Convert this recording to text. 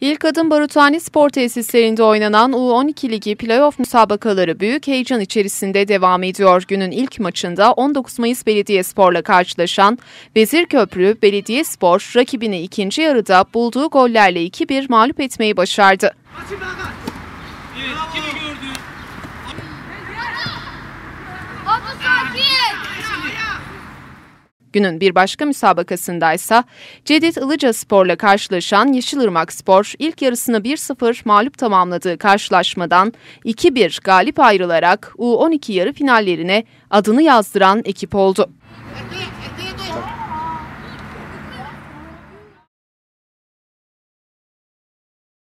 İlk adım Barutani Spor Tesislerinde oynanan U12 Ligi playoff müsabakaları büyük heyecan içerisinde devam ediyor. Günün ilk maçında 19 Mayıs Belediyespor'la karşılaşan Vezirköprü Belediyespor rakibini ikinci yarıda bulduğu gollerle 2-1 mağlup etmeyi başardı. Maçı Günün bir başka müsabakasında ise Cedit Ilıca Spor'la karşılaşan Yeşilırmak Spor ilk yarısını 1-0 mağlup tamamladığı karşılaşmadan 2-1 galip ayrılarak U12 yarı finallerine adını yazdıran ekip oldu.